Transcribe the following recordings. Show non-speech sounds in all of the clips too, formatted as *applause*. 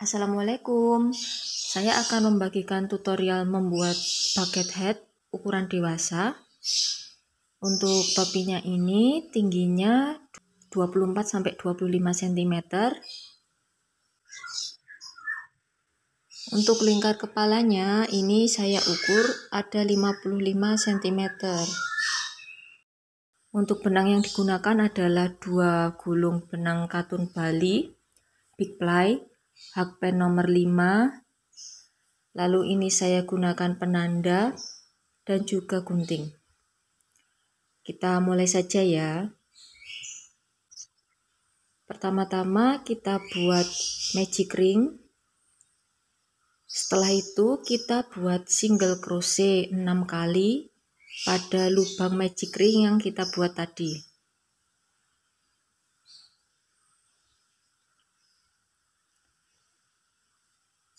Assalamualaikum Saya akan membagikan tutorial membuat bucket head ukuran dewasa Untuk topinya ini tingginya 24-25 cm Untuk lingkar kepalanya ini saya ukur ada 55 cm untuk benang yang digunakan adalah dua gulung benang katun Bali, big ply, hakpen nomor 5, lalu ini saya gunakan penanda dan juga gunting. Kita mulai saja ya. Pertama-tama kita buat magic ring. Setelah itu kita buat single crochet 6 kali pada lubang magic ring yang kita buat tadi.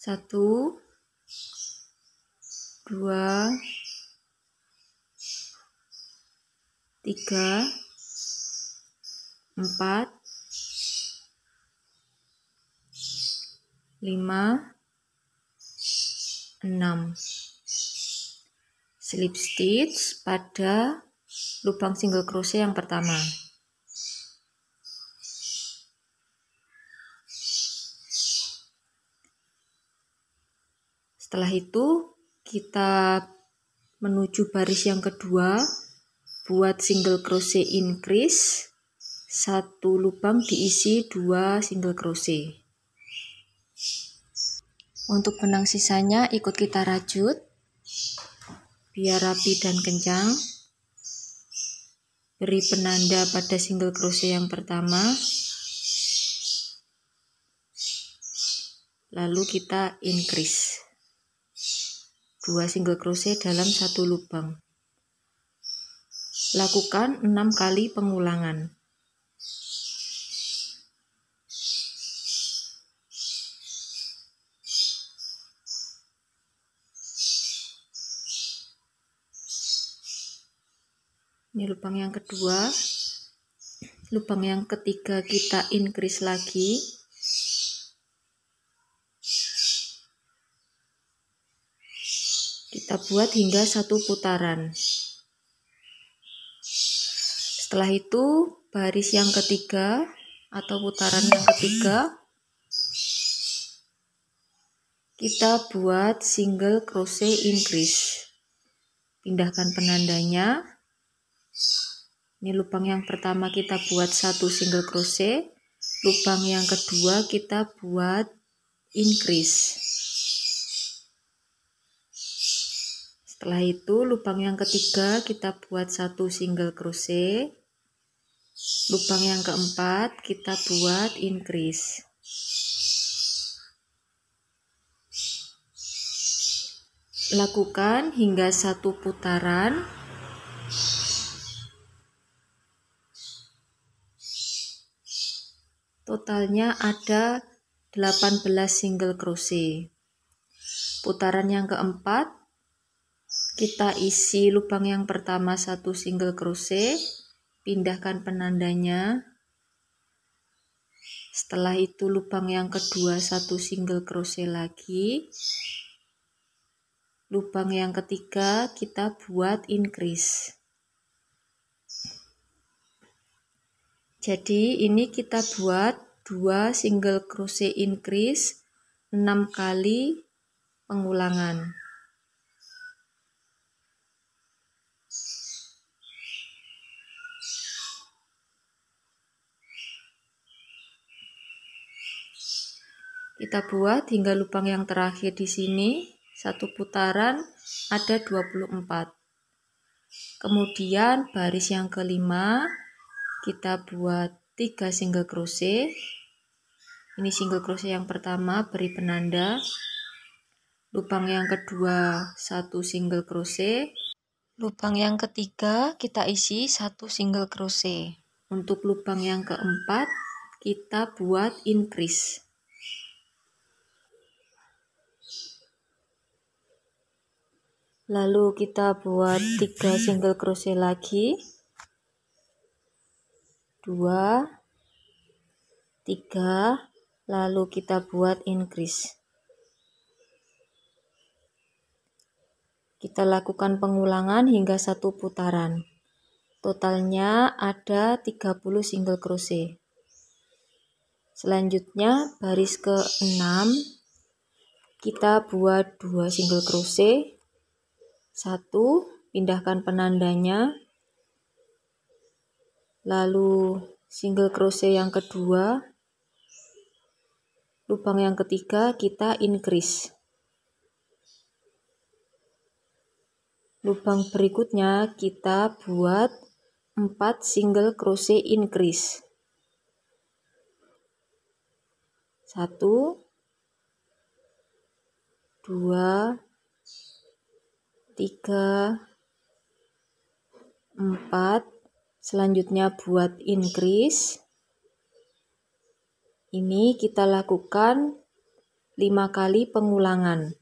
Satu, dua, tiga, empat, lima, enam slip stitch pada lubang single crochet yang pertama setelah itu kita menuju baris yang kedua buat single crochet increase satu lubang diisi dua single crochet untuk benang sisanya ikut kita rajut biar rapi dan kencang beri penanda pada single crochet yang pertama lalu kita increase dua single crochet dalam satu lubang lakukan 6 kali pengulangan ini lubang yang kedua lubang yang ketiga kita increase lagi kita buat hingga satu putaran setelah itu baris yang ketiga atau putaran yang ketiga kita buat single crochet increase pindahkan penandanya ini lubang yang pertama kita buat satu single crochet lubang yang kedua kita buat increase setelah itu lubang yang ketiga kita buat satu single crochet lubang yang keempat kita buat increase lakukan hingga satu putaran Totalnya ada 18 single crochet. Putaran yang keempat, kita isi lubang yang pertama satu single crochet, pindahkan penandanya. Setelah itu lubang yang kedua satu single crochet lagi. Lubang yang ketiga kita buat increase. Jadi ini kita buat dua single crochet increase 6 kali pengulangan. Kita buat hingga lubang yang terakhir di sini, satu putaran ada 24. Kemudian baris yang kelima kita buat tiga single crochet ini single crochet yang pertama beri penanda lubang yang kedua satu single crochet lubang yang ketiga kita isi satu single crochet untuk lubang yang keempat kita buat increase lalu kita buat tiga single crochet lagi 2, 3, lalu kita buat increase. Kita lakukan pengulangan hingga satu putaran. Totalnya ada 30 single crochet. Selanjutnya baris ke-6 kita buat dua single crochet satu pindahkan penandanya lalu single crochet yang kedua lubang yang ketiga kita increase lubang berikutnya kita buat 4 single crochet increase 1 2 3 4 Selanjutnya buat increase. Ini kita lakukan 5 kali pengulangan.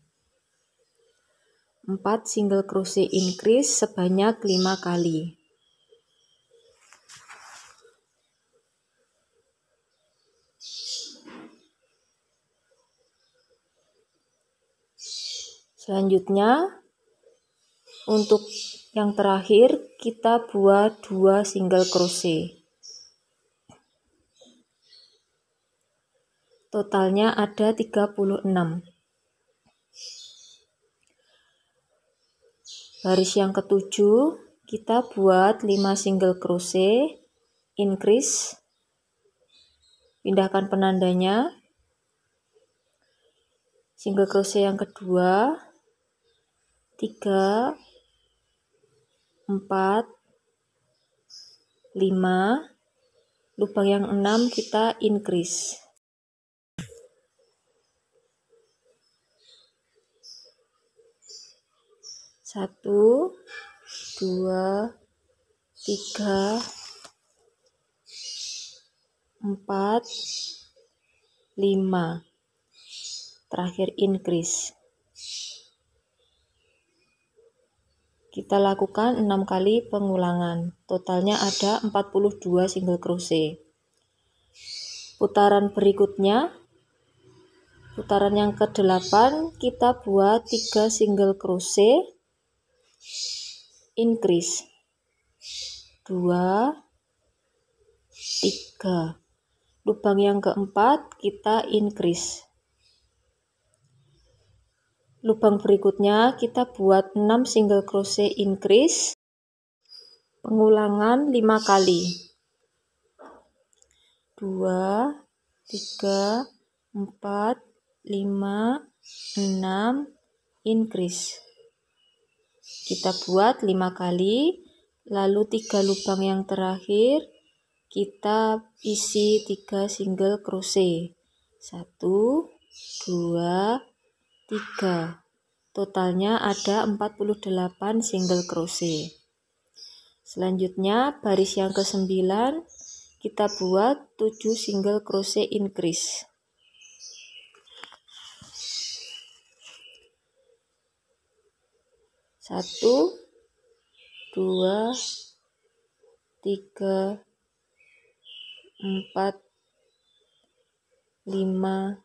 4 single crochet increase sebanyak 5 kali. Selanjutnya untuk yang terakhir, kita buat dua single crochet. Totalnya ada 36. Baris yang ketujuh, kita buat 5 single crochet, increase, pindahkan penandanya, single crochet yang kedua, 3, 4, 5, lubang yang 6 kita increase. Satu, dua, tiga, empat, lima. Terakhir increase. Kita lakukan 6 kali pengulangan. Totalnya ada 42 single crochet. Putaran berikutnya putaran yang ke-8 kita buat 3 single crochet increase 2 3 lubang yang keempat kita increase Lubang berikutnya kita buat 6 single crochet increase. Pengulangan 5 kali. 2 3 4 5 6 increase. Kita buat 5 kali, lalu 3 lubang yang terakhir kita isi 3 single crochet. 1 2 3. Totalnya ada 48 single crochet. Selanjutnya baris yang ke-9 kita buat 7 single crochet increase. Satu, dua, tiga, empat, lima,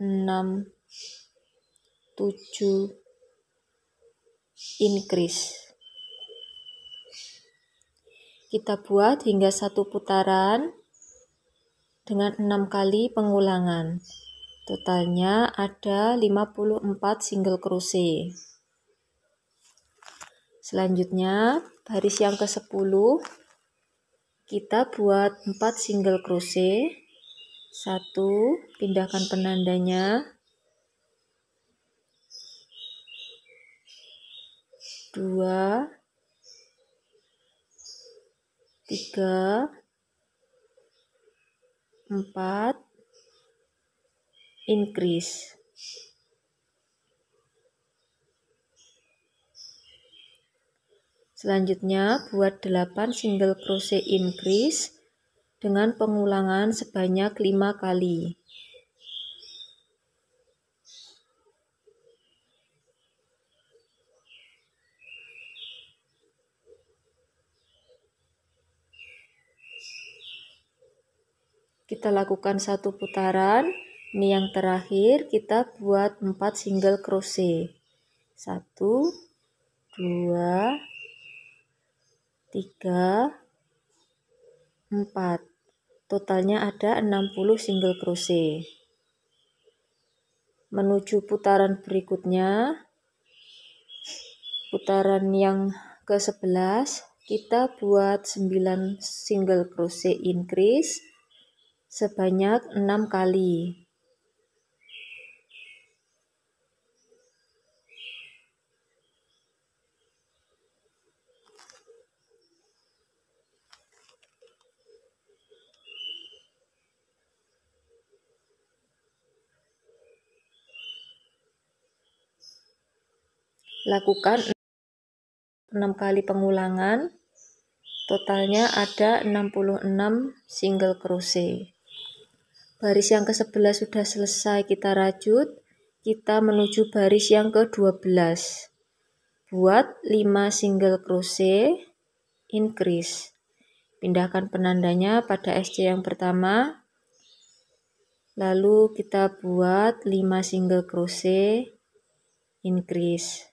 enam, 7 increase kita buat hingga satu putaran dengan enam kali pengulangan totalnya ada 54 single crochet selanjutnya baris yang ke 10 kita buat 4 single crochet 1 pindahkan penandanya 2 3 4 increase. Selanjutnya, buat 8 single crochet increase dengan pengulangan sebanyak 5 kali. kita lakukan satu putaran ini yang terakhir kita buat 4 single crochet 1 2 3 4 totalnya ada 60 single crochet menuju putaran berikutnya putaran yang ke-11 kita buat 9 single crochet increase sebanyak enam kali. lakukan 6 kali pengulangan totalnya ada 66 single crochet Baris yang ke-11 sudah selesai kita rajut. Kita menuju baris yang ke-12. Buat 5 single crochet, increase. Pindahkan penandanya pada SC yang pertama. Lalu kita buat 5 single crochet, increase.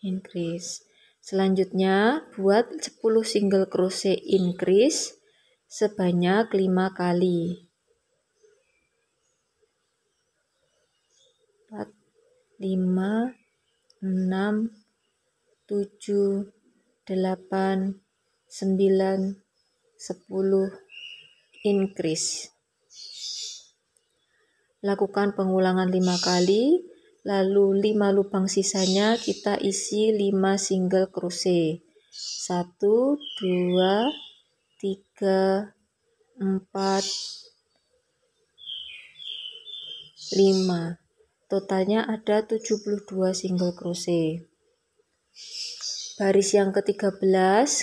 Increase. Selanjutnya, buat 10 single crochet increase sebanyak 5 kali. 4, 5, 6, 7, 8, 9, 10, increase. Lakukan pengulangan 5 kali Lalu 5 lubang sisanya kita isi 5 single crochet. 1 2 3 4 5. Totalnya ada 72 single crochet. Baris yang ke-13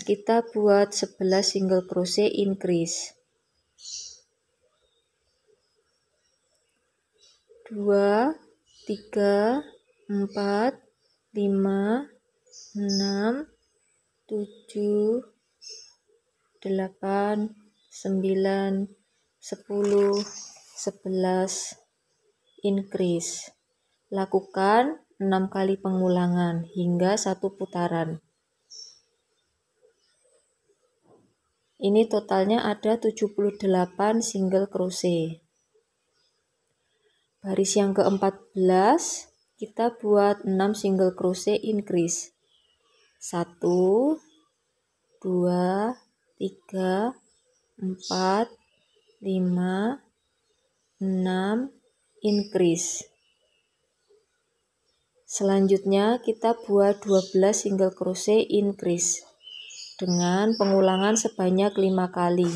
kita buat 11 single crochet increase. 2 3, 4, 5, 6, 7, 8, 9, 10, 11, increase. Lakukan 6 kali pengulangan hingga 1 putaran. Ini totalnya ada 78 single crochet baris yang ke-14 kita buat 6 single crochet increase 1 2 3 4 5 6 increase Selanjutnya kita buat 12 single crochet increase dengan pengulangan sebanyak 5 kali.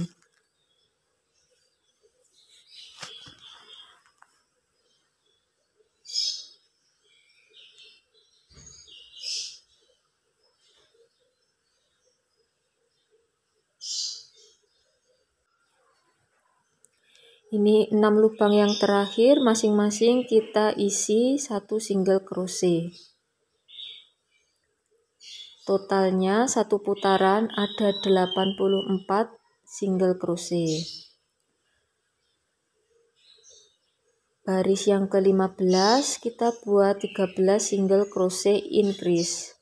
Ini 6 lubang yang terakhir masing-masing kita isi satu single crochet. Totalnya satu putaran ada 84 single crochet. Baris yang ke-15 kita buat 13 single crochet increase.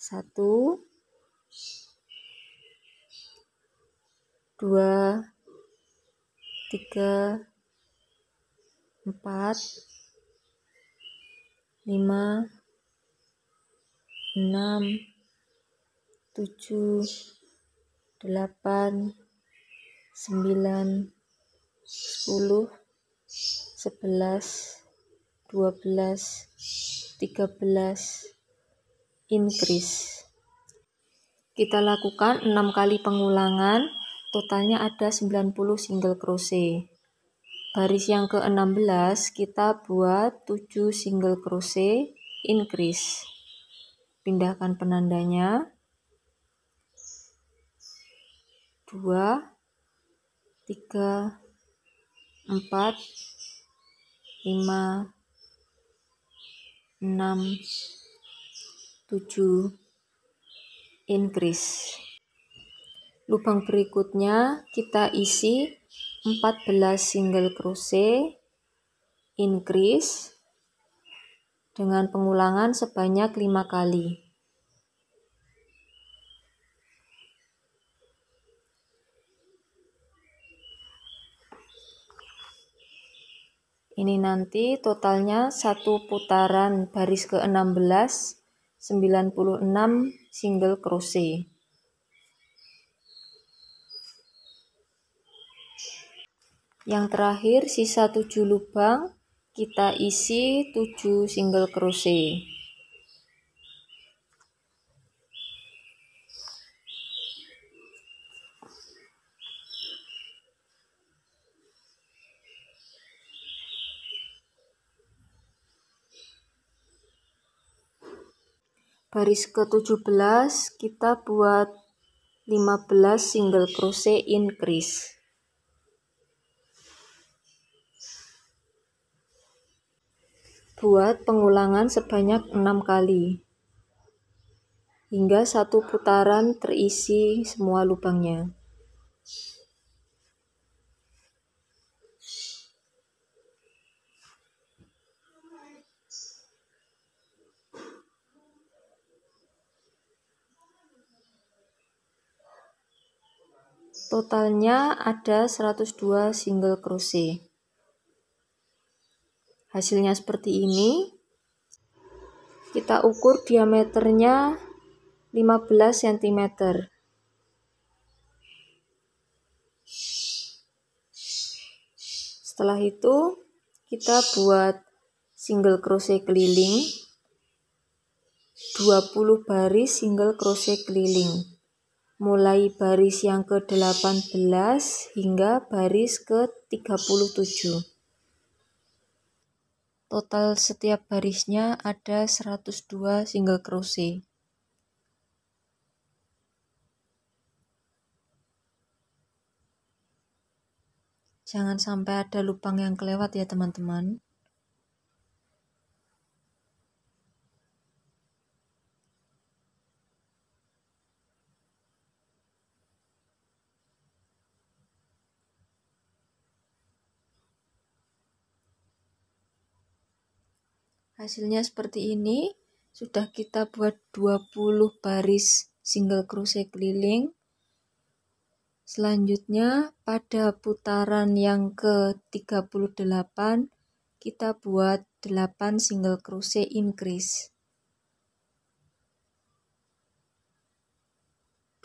1 2 tiga, empat, lima, enam, tujuh, delapan, sembilan, sepuluh, sebelas, dua belas, tiga belas, increase. Kita lakukan enam kali pengulangan Totalnya ada 90 single crochet. Baris yang ke-16 kita buat 7 single crochet increase. Pindahkan penandanya. 2 3 4 5 6 7 increase Lubang berikutnya kita isi 14 single crochet increase dengan pengulangan sebanyak 5 kali. Ini nanti totalnya satu putaran baris ke-16 96 single crochet. Yang terakhir sisa 7 lubang, kita isi 7 single crochet. Baris ke-17 kita buat 15 single crochet increase. Buat pengulangan sebanyak enam kali hingga satu putaran terisi semua lubangnya. Totalnya ada 102 single crochet. Hasilnya seperti ini. Kita ukur diameternya 15 cm. Setelah itu, kita buat single crochet keliling 20 baris single crochet keliling mulai baris yang ke-18 hingga baris ke-37 Total setiap barisnya ada 102 single crochet. Jangan sampai ada lubang yang kelewat ya teman-teman. Hasilnya seperti ini. Sudah kita buat 20 baris single crochet keliling. Selanjutnya pada putaran yang ke-38 kita buat 8 single crochet increase.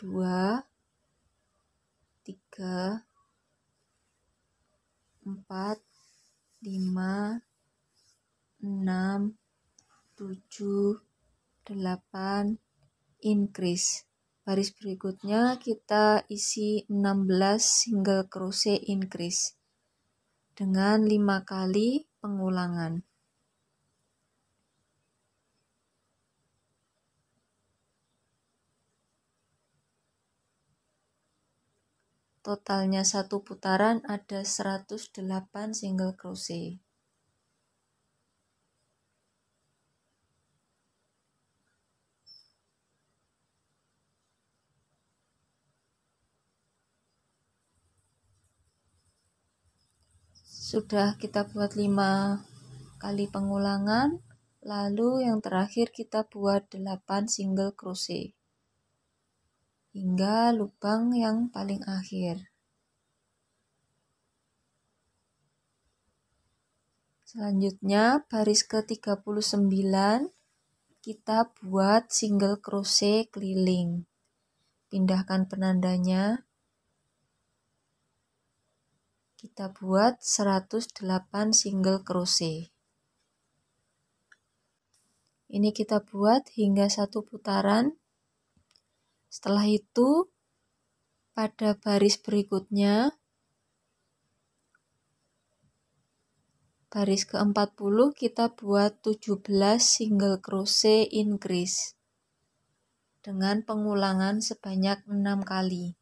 2 3 4 5 6, 7, 8, increase. Baris berikutnya kita isi 16 single crochet increase dengan 5 kali pengulangan. Totalnya satu putaran ada 108 single crochet. sudah kita buat 5 kali pengulangan lalu yang terakhir kita buat 8 single crochet hingga lubang yang paling akhir Selanjutnya, baris ke-39 kita buat single crochet keliling. Pindahkan penandanya kita buat 108 single crochet. Ini kita buat hingga satu putaran. Setelah itu, pada baris berikutnya, baris ke-40 kita buat 17 single crochet increase dengan pengulangan sebanyak 6 kali.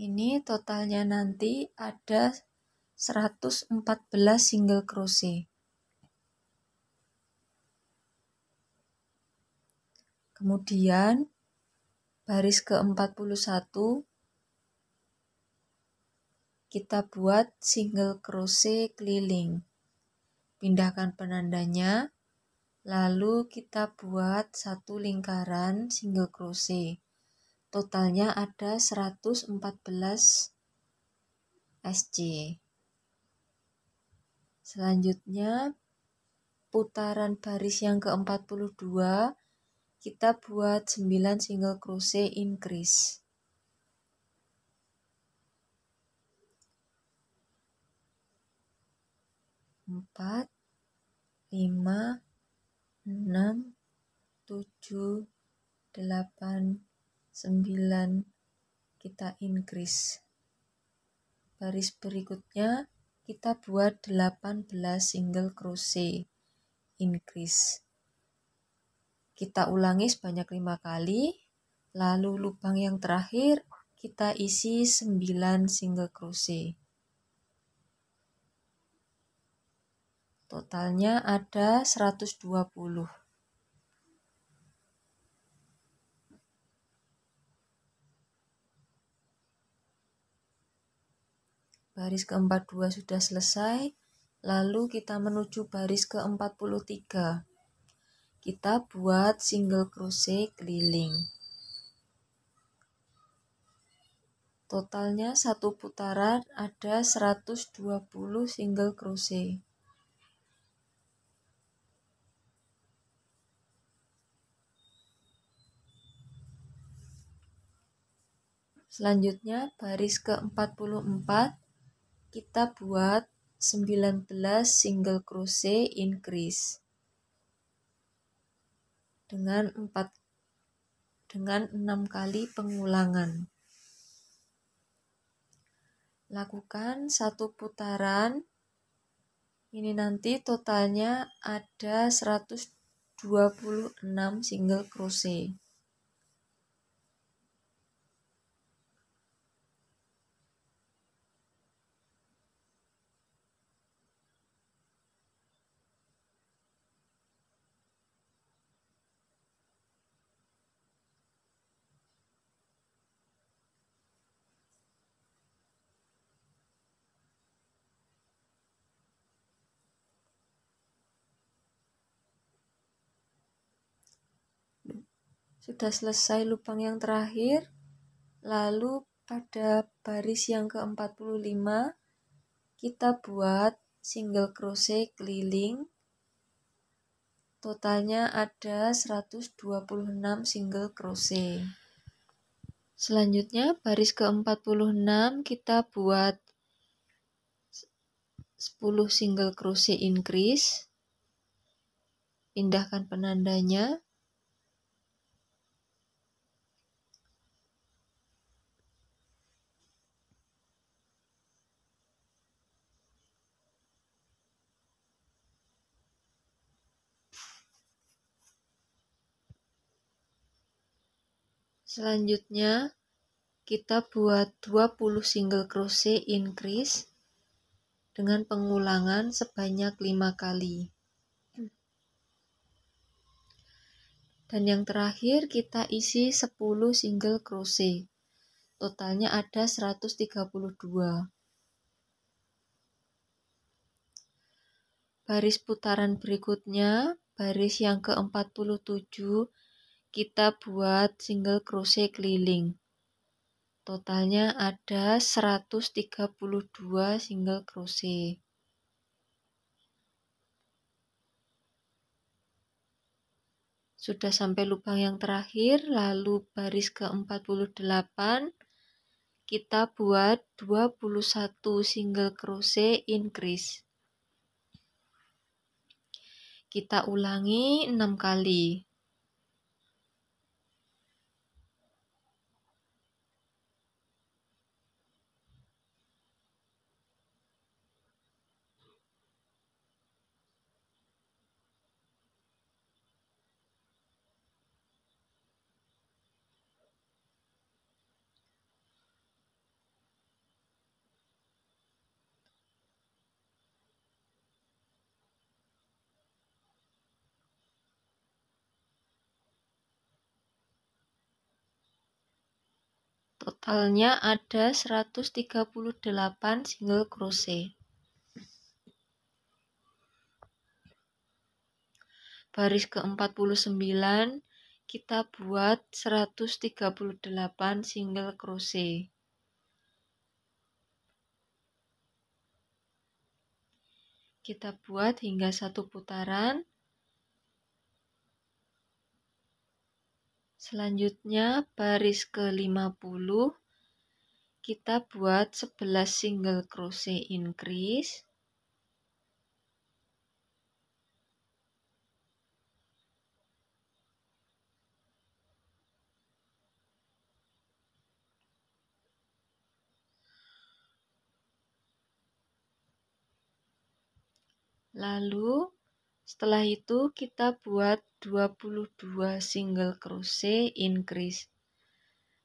Ini totalnya nanti ada 114 single crochet. Kemudian baris ke-41 kita buat single crochet keliling. Pindahkan penandanya, lalu kita buat satu lingkaran single crochet. Totalnya ada 114 SC. Selanjutnya putaran baris yang ke-42 kita buat 9 single crochet increase. Empat, lima, enam, tujuh, delapan, 9 kita increase. Baris berikutnya kita buat 18 single crochet increase. Kita ulangi sebanyak lima kali, lalu lubang yang terakhir kita isi 9 single crochet. Totalnya ada 120. Baris ke-42 sudah selesai. Lalu kita menuju baris ke-43. Kita buat single crochet keliling. Totalnya satu putaran ada 120 single crochet. Selanjutnya baris ke-44 kita buat 19 single crochet increase dengan 4 dengan 6 kali pengulangan. Lakukan satu putaran. Ini nanti totalnya ada 126 single crochet. sudah selesai lubang yang terakhir, lalu pada baris yang ke-45 kita buat single crochet keliling. Totalnya ada 126 single crochet. Selanjutnya baris ke-46 kita buat 10 single crochet increase. Pindahkan penandanya. Selanjutnya, kita buat 20 single crochet increase dengan pengulangan sebanyak 5 kali. Dan yang terakhir kita isi 10 single crochet. Totalnya ada 132. Baris putaran berikutnya, baris yang ke-47 kita buat single crochet keliling. Totalnya ada 132 single crochet. Sudah sampai lubang yang terakhir, lalu baris ke-48 kita buat 21 single crochet increase. Kita ulangi 6 kali. Totalnya ada 138 single crochet. Baris ke-49 kita buat 138 single crochet. Kita buat hingga satu putaran Selanjutnya baris ke 50 kita buat 11 single crochet increase Lalu setelah itu kita buat 22 single crochet increase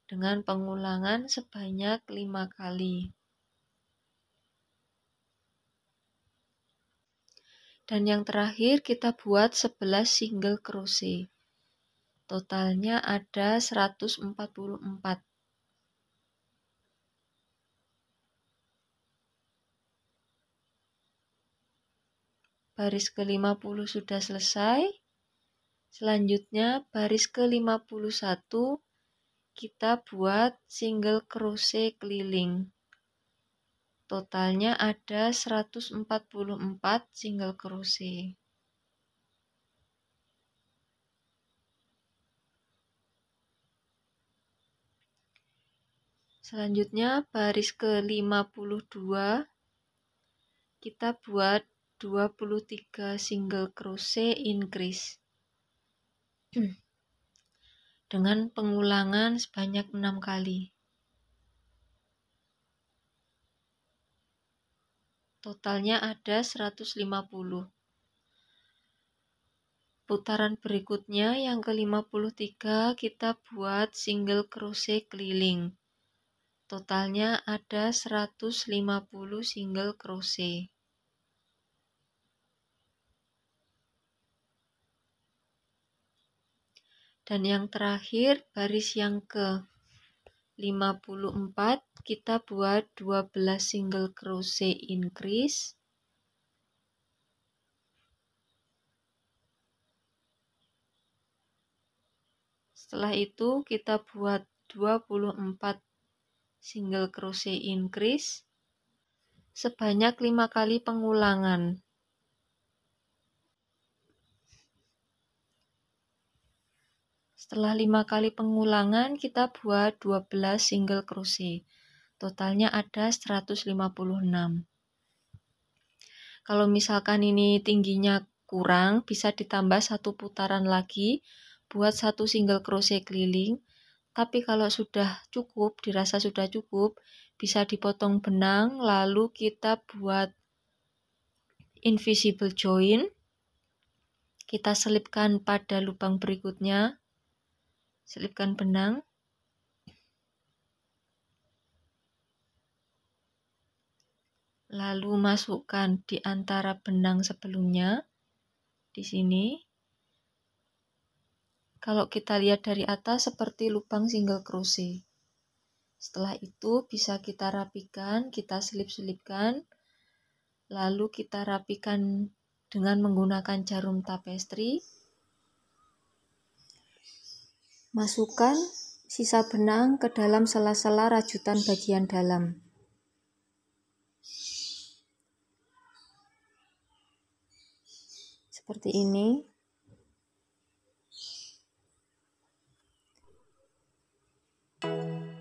dengan pengulangan sebanyak 5 kali. Dan yang terakhir kita buat 11 single crochet. Totalnya ada 144. baris ke-50 sudah selesai. Selanjutnya baris ke-51 kita buat single crochet keliling. Totalnya ada 144 single crochet. Selanjutnya baris ke-52 kita buat 23 single crochet increase *clears throat* dengan pengulangan sebanyak 6 kali. Totalnya ada 150. Putaran berikutnya yang ke-53 kita buat single crochet keliling. Totalnya ada 150 single crochet. Dan yang terakhir, baris yang ke 54, kita buat 12 single crochet increase. Setelah itu, kita buat 24 single crochet increase sebanyak 5 kali pengulangan. Setelah 5 kali pengulangan, kita buat 12 single crochet. Totalnya ada 156. Kalau misalkan ini tingginya kurang, bisa ditambah satu putaran lagi buat satu single crochet keliling. Tapi kalau sudah cukup, dirasa sudah cukup, bisa dipotong benang, lalu kita buat invisible join. Kita selipkan pada lubang berikutnya selipkan benang lalu masukkan di antara benang sebelumnya di sini kalau kita lihat dari atas seperti lubang single crochet setelah itu bisa kita rapikan kita selip-selipkan lalu kita rapikan dengan menggunakan jarum tapestri Masukkan sisa benang ke dalam sela-sela rajutan bagian dalam. Seperti ini.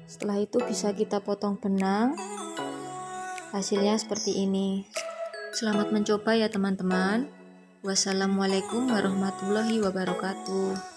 Setelah itu bisa kita potong benang. Hasilnya seperti ini. Selamat mencoba ya teman-teman. Wassalamualaikum warahmatullahi wabarakatuh.